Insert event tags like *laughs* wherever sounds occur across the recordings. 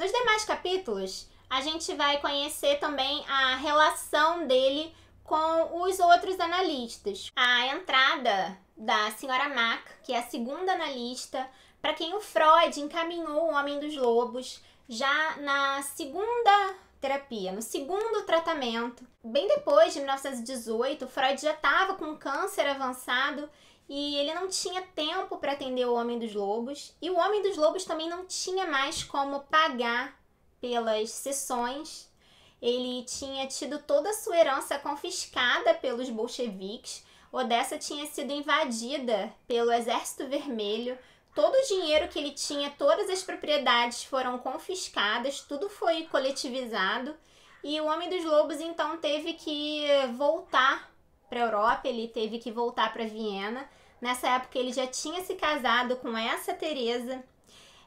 Nos demais capítulos, a gente vai conhecer também a relação dele com os outros analistas. A entrada da senhora Mack, que é a segunda analista, para quem o Freud encaminhou o Homem dos Lobos já na segunda terapia, no segundo tratamento. Bem depois de 1918, Freud já estava com câncer avançado e ele não tinha tempo para atender o Homem dos Lobos, e o Homem dos Lobos também não tinha mais como pagar pelas sessões. Ele tinha tido toda a sua herança confiscada pelos bolcheviques, Odessa tinha sido invadida pelo Exército Vermelho, todo o dinheiro que ele tinha, todas as propriedades foram confiscadas, tudo foi coletivizado. E o Homem dos Lobos então teve que voltar para a Europa, ele teve que voltar para Viena Nessa época ele já tinha se casado com essa Teresa,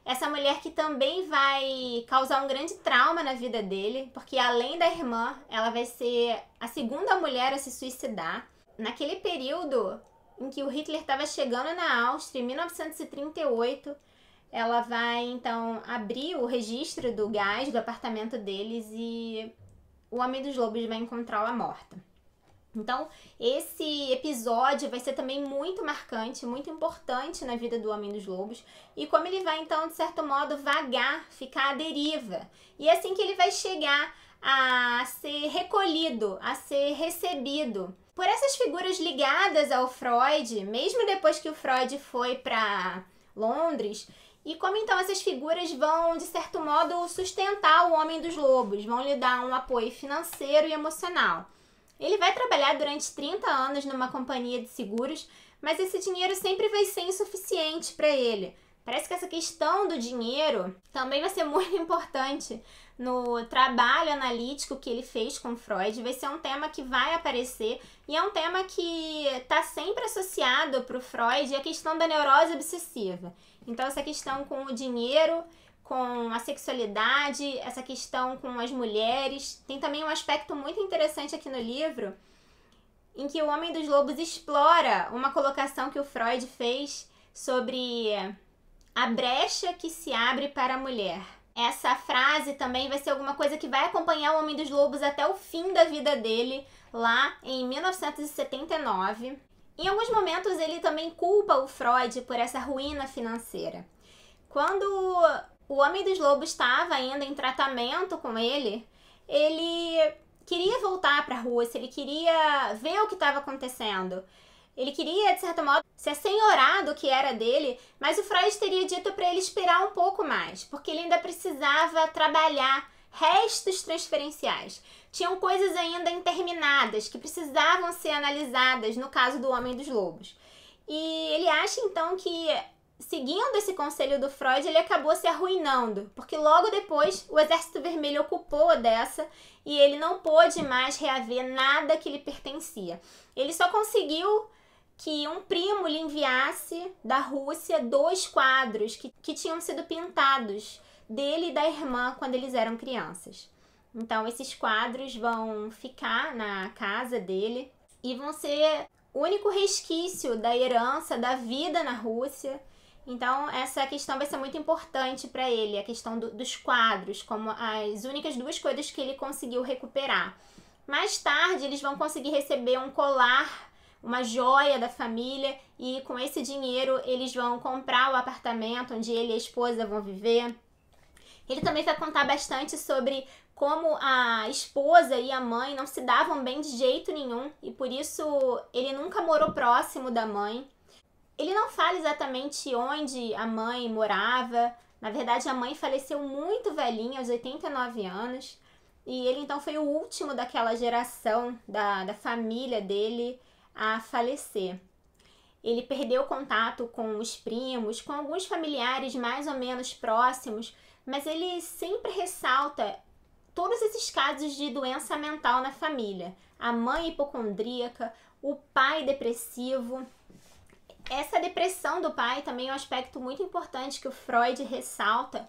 essa mulher que também vai causar um grande trauma na vida dele, porque além da irmã, ela vai ser a segunda mulher a se suicidar. Naquele período em que o Hitler estava chegando na Áustria, em 1938, ela vai então abrir o registro do gás do apartamento deles e o Homem dos Lobos vai encontrá-la morta. Então, esse episódio vai ser também muito marcante, muito importante na vida do Homem dos Lobos. E como ele vai, então, de certo modo, vagar, ficar à deriva. E é assim que ele vai chegar a ser recolhido, a ser recebido por essas figuras ligadas ao Freud, mesmo depois que o Freud foi para Londres, e como então essas figuras vão, de certo modo, sustentar o Homem dos Lobos, vão lhe dar um apoio financeiro e emocional. Ele vai trabalhar durante 30 anos numa companhia de seguros, mas esse dinheiro sempre vai ser insuficiente para ele. Parece que essa questão do dinheiro também vai ser *laughs* muito importante no trabalho analítico que ele fez com Freud. Vai ser um tema que vai aparecer e é um tema que está sempre associado para o Freud a questão da neurose obsessiva. Então, essa questão com o dinheiro com a sexualidade, essa questão com as mulheres. Tem também um aspecto muito interessante aqui no livro, em que o Homem dos Lobos explora uma colocação que o Freud fez sobre a brecha que se abre para a mulher. Essa frase também vai ser alguma coisa que vai acompanhar o Homem dos Lobos até o fim da vida dele, lá em 1979. Em alguns momentos ele também culpa o Freud por essa ruína financeira. Quando o Homem dos Lobos estava ainda em tratamento com ele, ele queria voltar para a Rússia, ele queria ver o que estava acontecendo. Ele queria, de certo modo, se assenhorar do que era dele, mas o Freud teria dito para ele esperar um pouco mais, porque ele ainda precisava trabalhar restos transferenciais. Tinham coisas ainda interminadas que precisavam ser analisadas no caso do Homem dos Lobos. E ele acha então que seguindo esse conselho do Freud, ele acabou se arruinando, porque logo depois o Exército Vermelho ocupou dessa e ele não pôde mais reaver nada que lhe pertencia. Ele só conseguiu que um primo lhe enviasse da Rússia dois quadros que, que tinham sido pintados dele e da irmã quando eles eram crianças. Então, esses quadros vão ficar na casa dele e vão ser o único resquício da herança da vida na Rússia então, essa questão vai ser muito importante para ele, a questão do, dos quadros, como as únicas duas coisas que ele conseguiu recuperar. Mais tarde, eles vão conseguir receber um colar, uma joia da família, e com esse dinheiro eles vão comprar o apartamento onde ele e a esposa vão viver. Ele também vai contar bastante sobre como a esposa e a mãe não se davam bem de jeito nenhum e por isso ele nunca morou próximo da mãe. Ele não fala exatamente onde a mãe morava. Na verdade, a mãe faleceu muito velhinha, aos 89 anos. E ele então foi o último daquela geração, da, da família dele, a falecer. Ele perdeu contato com os primos, com alguns familiares mais ou menos próximos, mas ele sempre ressalta todos esses casos de doença mental na família: a mãe hipocondríaca, o pai depressivo, essa depressão do pai também é um aspecto muito importante que o Freud ressalta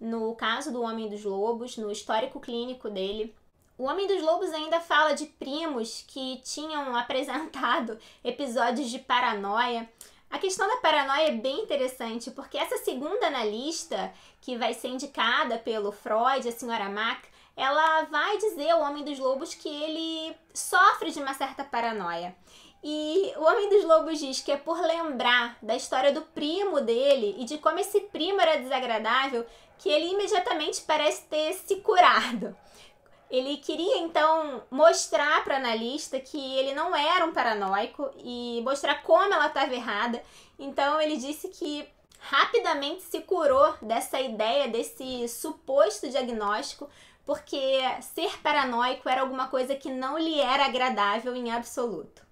no caso do Homem dos Lobos, no histórico clínico dele. O Homem dos Lobos ainda fala de primos que tinham *laughs* apresentado episódios de paranoia. A questão da paranoia é bem interessante, porque essa segunda analista, que vai ser indicada pelo Freud, a senhora Mack, ela vai dizer ao Homem dos Lobos que ele sofre de uma certa paranoia. E o Homem dos Lobos diz que é por lembrar da história do primo dele e de como esse primo era desagradável que ele imediatamente parece ter se curado. Ele queria então mostrar para a analista que ele não era um paranoico e mostrar como ela estava errada. Então ele disse que rapidamente se curou dessa ideia, desse suposto diagnóstico, porque ser paranoico era alguma coisa que não lhe era agradável em absoluto.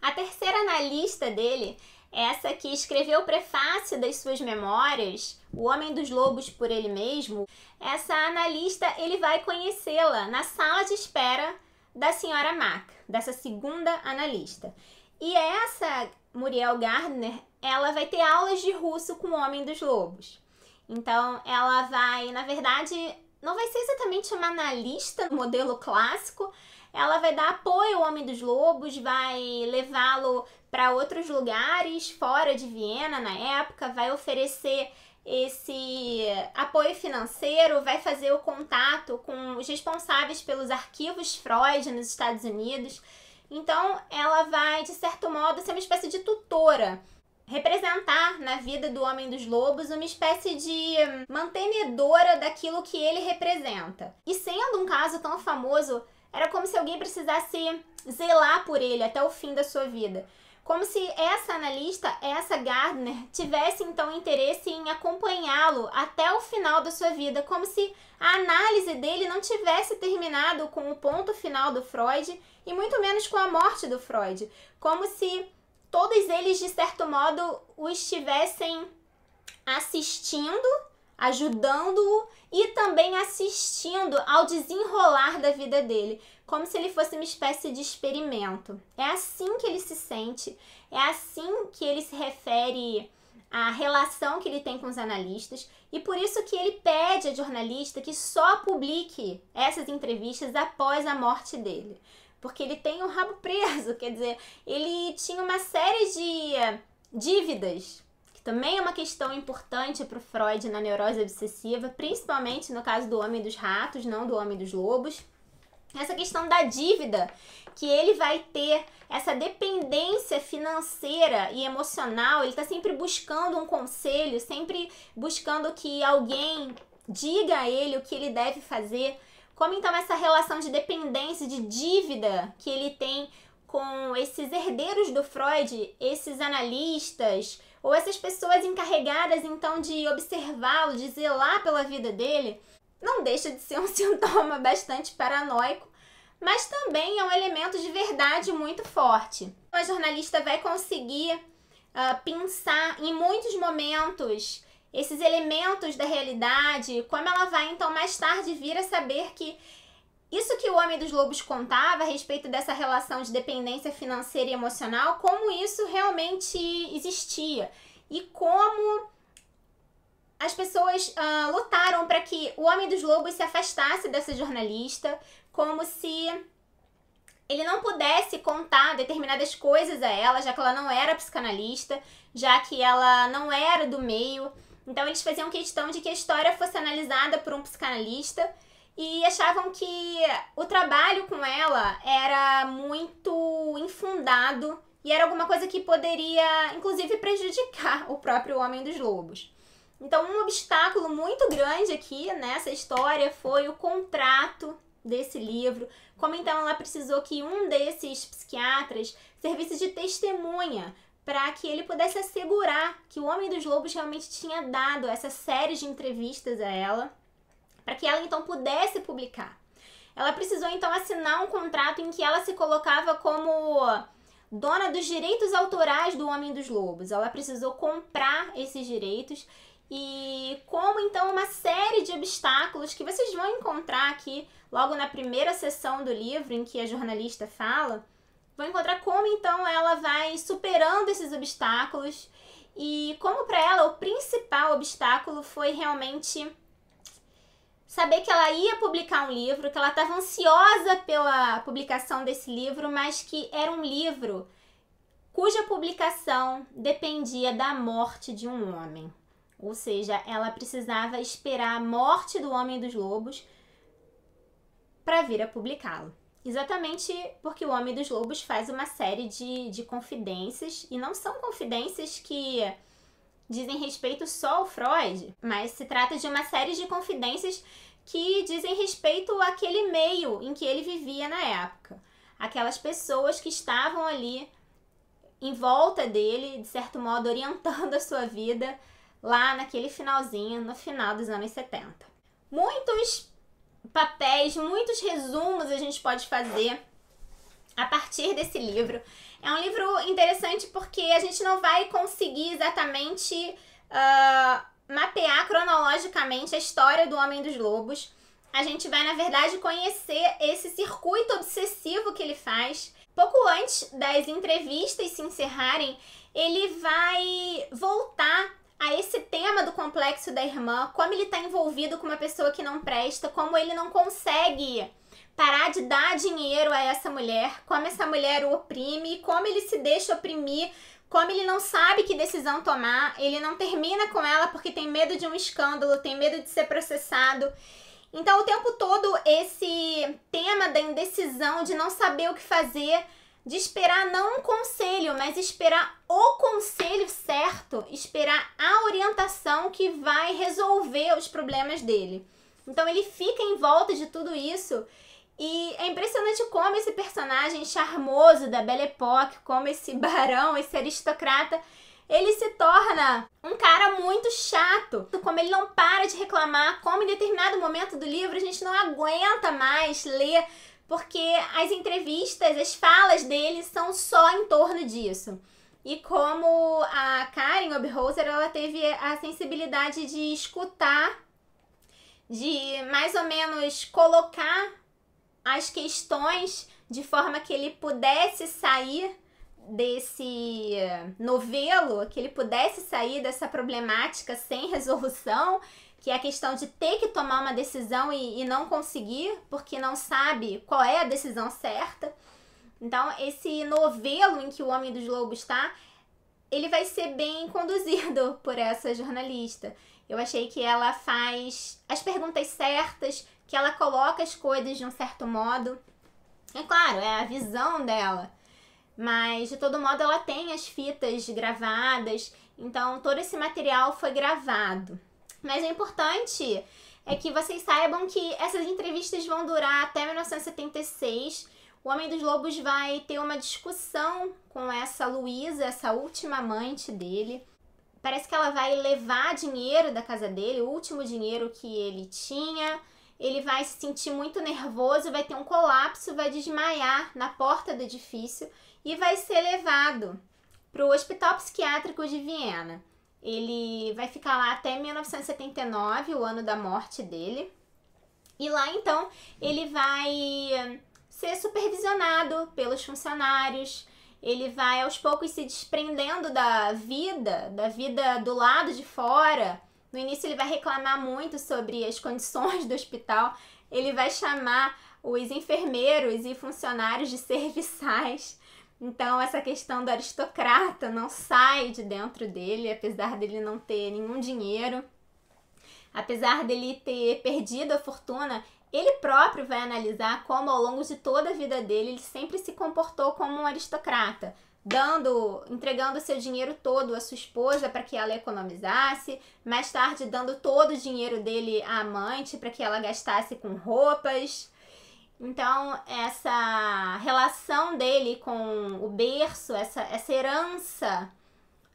A terceira na lista dele, é essa que escreveu o prefácio das suas memórias, O Homem dos Lobos por ele mesmo, essa analista ele vai conhecê-la na sala de espera da senhora Mack, dessa segunda analista. E essa Muriel Gardner, ela vai ter aulas de russo com o Homem dos Lobos. Então, ela vai, na verdade, não vai ser exatamente uma analista no modelo clássico, ela vai dar apoio ao Homem dos Lobos, vai levá-lo para outros lugares fora de Viena na época, vai oferecer esse apoio financeiro, vai fazer o contato com os responsáveis pelos arquivos Freud nos Estados Unidos. Então, ela vai, de certo modo, ser uma espécie de tutora representar na vida do Homem dos Lobos uma espécie de mantenedora daquilo que ele representa. E sendo um caso tão famoso, era como se alguém precisasse zelar por ele até o fim da sua vida. Como se essa analista, essa Gardner, tivesse então interesse em acompanhá-lo até o final da sua vida, como se a análise dele não tivesse terminado com o ponto final do Freud e muito menos com a morte do Freud. Como se todos eles, de certo modo, o estivessem assistindo, ajudando-o e também assistindo ao desenrolar da vida dele, como se ele fosse uma espécie de experimento. É assim que ele se sente, é assim que ele se refere à relação que ele tem com os analistas e por isso que ele pede a jornalista que só publique essas entrevistas após a morte dele porque ele tem um rabo preso, quer dizer, ele tinha uma série de dívidas, que também é uma questão importante para o Freud na neurose obsessiva, principalmente no caso do homem dos ratos, não do homem dos lobos. Essa questão da dívida, que ele vai ter essa dependência financeira e emocional, ele está sempre buscando um conselho, sempre buscando que alguém diga a ele o que ele deve fazer. Como então essa relação de dependência, de dívida que ele tem com esses herdeiros do Freud, esses analistas, ou essas pessoas encarregadas então de observá-lo, de zelar pela vida dele, não deixa de ser um *laughs* sintoma bastante paranoico, mas também é um elemento de verdade muito forte. Então, a jornalista vai conseguir uh, pensar em muitos momentos esses elementos da realidade, como ela vai então mais tarde vir a saber que isso que o Homem dos Lobos contava a respeito dessa relação de dependência financeira e emocional, como isso realmente existia e como as pessoas uh, lutaram para que o Homem dos Lobos se afastasse dessa jornalista, como se ele não pudesse contar determinadas coisas a ela, já que ela não era psicanalista, já que ela não era do meio. Então eles faziam questão de que a história fosse analisada por um psicanalista e achavam que o trabalho com ela era muito infundado e era alguma coisa que poderia, inclusive, prejudicar o próprio Homem dos Lobos. Então, um obstáculo muito grande aqui nessa história foi o contrato desse livro, como então ela precisou que um desses psiquiatras servisse de testemunha para que ele pudesse assegurar que o Homem dos Lobos realmente tinha dado essa série de entrevistas a ela, para que ela então pudesse publicar. Ela precisou então assinar um contrato em que ela se colocava como dona dos direitos autorais do Homem dos Lobos. Ela precisou comprar esses direitos e como então uma série de obstáculos que vocês vão encontrar aqui logo na primeira sessão do livro em que a jornalista fala, vão encontrar como então ela vai superando esses obstáculos e como para ela o principal obstáculo foi realmente saber que ela ia publicar um livro, que ela estava ansiosa pela publicação desse livro, mas que era um livro cuja publicação dependia da morte de um homem. Ou seja, ela precisava esperar a morte do Homem dos Lobos para vir a publicá-lo. Exatamente porque o Homem dos Lobos faz uma série de, de confidências, e não são confidências que dizem respeito só ao Freud, mas se trata de uma série de confidências que dizem respeito àquele meio em que ele vivia na época. Aquelas pessoas que estavam ali em volta dele, de certo modo orientando a sua vida lá naquele finalzinho, no final dos anos 70. Muitos papéis, muitos resumos a gente pode fazer a partir desse livro. É um livro interessante porque a gente não vai conseguir exatamente uh, mapear cronologicamente a história do Homem dos Lobos. A gente vai, na verdade, conhecer esse circuito obsessivo que ele faz. Pouco antes das entrevistas se encerrarem, ele vai voltar a esse tema do complexo da irmã, como ele está envolvido com uma pessoa que não presta, como ele não consegue parar de dar dinheiro a essa mulher, como essa mulher o oprime, como ele se deixa oprimir, como ele não sabe que decisão tomar, ele não termina com ela porque tem medo de um escândalo, tem medo de ser processado. Então, o tempo todo, esse tema da indecisão, de não saber o que fazer, de esperar não um conselho, mas esperar o conselho certo, esperar a orientação que vai resolver os problemas dele. Então ele fica em volta de tudo isso e é impressionante como esse personagem charmoso da Belle Époque, como esse *laughs* barão, esse aristocrata, ele se torna um cara muito chato. Como ele não para de reclamar, como em determinado momento do livro a gente não aguenta mais ler porque as entrevistas, as falas dele são só em torno disso. E como a Karen Obholzer, ela teve a sensibilidade de escutar, de mais ou menos colocar as questões de forma que ele pudesse sair desse novelo, que ele pudesse sair dessa problemática sem resolução que é a questão de ter que tomar uma decisão e, e não conseguir, porque não sabe qual é a decisão certa. Então, esse novelo em que o Homem dos Lobos está, ele vai ser bem *laughs* conduzido por essa jornalista. Eu achei que ela faz as perguntas certas, que ela coloca as coisas de um certo modo. É claro, é a visão dela. Mas de todo modo ela tem as fitas gravadas, então todo esse material foi gravado. Mas o importante é que vocês saibam que essas entrevistas vão durar até 1976. O Homem dos Lobos vai ter uma discussão com essa Luísa, essa última amante dele. Parece que ela vai levar dinheiro da casa dele, o último dinheiro que ele tinha. Ele vai se sentir muito nervoso, vai ter um colapso, vai desmaiar na porta do edifício e vai ser levado para o Hospital Psiquiátrico de Viena. Ele vai ficar lá até 1979, o ano da morte dele. E lá então ele vai ser supervisionado pelos funcionários, ele vai aos poucos se desprendendo da vida, da vida do lado de fora. No início ele vai reclamar muito sobre as condições do hospital, ele vai chamar os enfermeiros e funcionários de serviçais. Então, essa questão do aristocrata não sai de dentro dele, apesar dele não ter nenhum dinheiro, apesar dele ter perdido a fortuna, ele próprio vai analisar como ao longo de toda a vida dele ele sempre se comportou como um aristocrata, dando, entregando seu dinheiro todo à sua esposa para que ela economizasse, mais tarde dando todo o dinheiro dele à amante para que ela gastasse com roupas, então, essa relação dele com o berço, essa, essa herança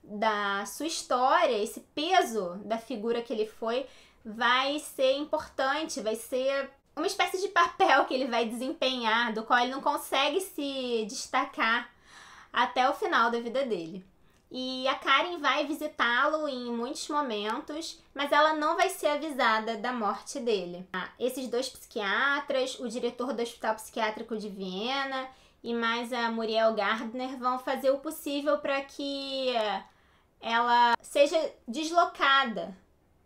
da sua história, esse peso da figura que ele foi, vai ser importante, vai ser uma espécie de papel que ele vai desempenhar, do qual ele não consegue se destacar até o final da vida dele. E a Karen vai visitá-lo em muitos momentos, mas ela não vai ser avisada da morte dele. Ah, esses dois psiquiatras, o diretor do Hospital Psiquiátrico de Viena e mais a Muriel Gardner vão fazer o possível para que ela seja deslocada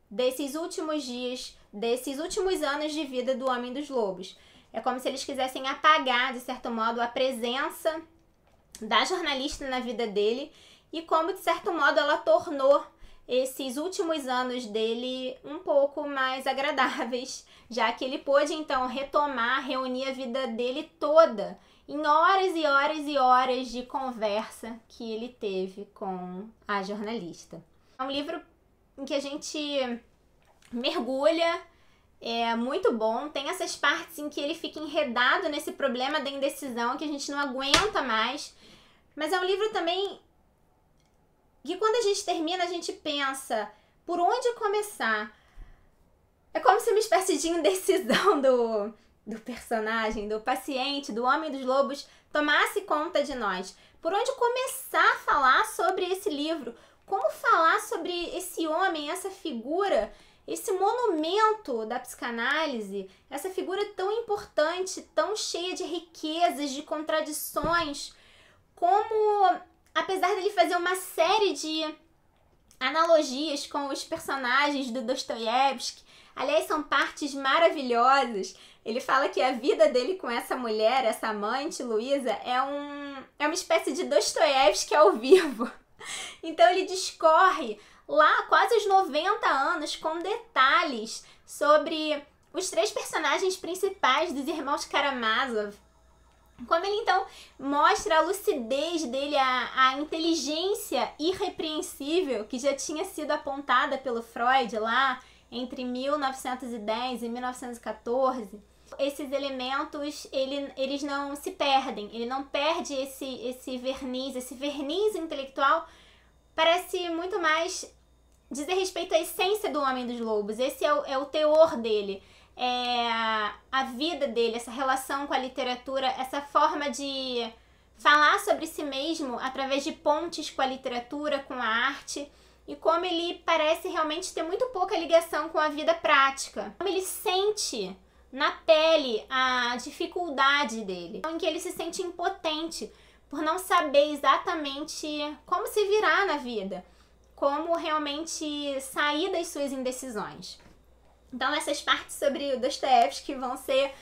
desses últimos dias, desses últimos anos de vida do Homem dos Lobos. É como se eles quisessem apagar, de certo modo, a presença da jornalista na vida dele e como, de certo modo, ela tornou esses últimos anos dele um pouco mais agradáveis, *laughs* já que ele pôde então retomar, reunir a vida dele toda em horas e horas e horas de conversa que ele teve com a jornalista. É um livro em que a gente mergulha, é muito bom. Tem essas partes em que ele fica enredado nesse problema da indecisão que a gente não aguenta mais. Mas é um livro também gente termina, a gente pensa por onde começar. É como se uma espécie de indecisão do, do personagem, do paciente, do homem dos lobos tomasse conta de nós. Por onde começar a falar sobre esse livro? Como falar sobre esse homem, essa figura, esse monumento da psicanálise, essa figura tão importante, tão cheia de riquezas, de contradições? Como apesar dele fazer uma série de analogias com os personagens do Dostoiévski, aliás, são partes maravilhosas. Ele fala que a vida dele com essa mulher, essa amante, Luísa, é, um, é uma espécie de Dostoiévski ao vivo. *laughs* Então ele discorre lá quase os 90 anos com detalhes sobre os três personagens principais dos irmãos Karamazov como ele então mostra a lucidez dele, a, a inteligência irrepreensível que já tinha sido apontada pelo Freud lá entre 1910 e 1914 esses elementos ele, eles não se perdem, ele não perde esse, esse verniz, esse verniz intelectual parece muito mais dizer respeito à essência do Homem dos Lobos, esse é o, é o teor dele é, a vida dele, essa relação com a literatura, essa forma de falar sobre si mesmo através de pontes com a literatura, com a arte e como ele parece realmente ter muito pouca ligação com a vida prática. Como ele sente na pele a dificuldade dele, em que ele se sente impotente por não saber exatamente como se virar na vida, como realmente sair das suas indecisões. Então, essas partes sobre o que vão ser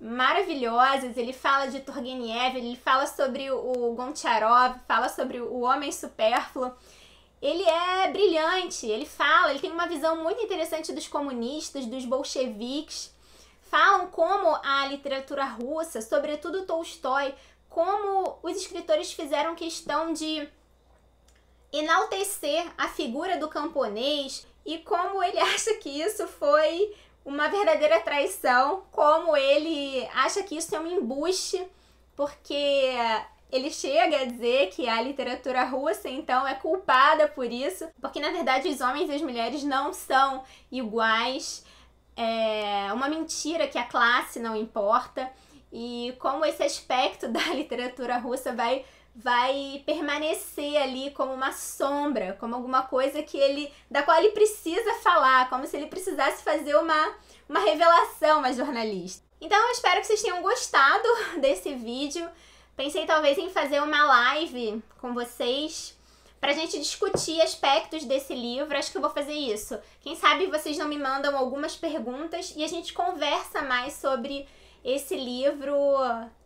maravilhosas. Ele fala de Turgenev, ele fala sobre o Goncharov, fala sobre o homem supérfluo. Ele é brilhante, ele fala, ele tem uma visão muito interessante dos comunistas, dos bolcheviques. Falam como a literatura russa, sobretudo Tolstói, como os escritores fizeram questão de enaltecer a figura do camponês, e como ele *laughs* acha que isso foi uma verdadeira traição, como ele acha que isso é um embuste, porque ele chega a dizer que a literatura russa então é culpada por isso, porque na verdade os homens e as mulheres não são iguais, é uma mentira que a classe não importa, e como esse aspecto *laughs* da literatura russa vai vai permanecer ali como uma sombra, como alguma coisa que ele da qual ele precisa falar, como se ele precisasse fazer uma uma revelação uma jornalista. Então eu espero que vocês tenham gostado *laughs* desse vídeo. Pensei talvez em fazer uma live com vocês pra gente discutir aspectos desse livro. Acho que eu vou fazer isso. Quem sabe vocês não me mandam algumas perguntas e a gente conversa mais sobre esse livro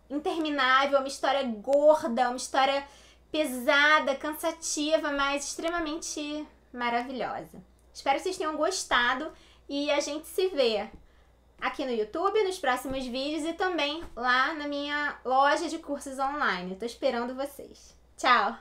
interminável, é uma história gorda, é uma história pesada, cansativa, mas extremamente maravilhosa. Espero que vocês tenham gostado e a gente se vê aqui no YouTube, nos próximos vídeos e também lá na minha loja de cursos online. Estou esperando vocês. Tchau!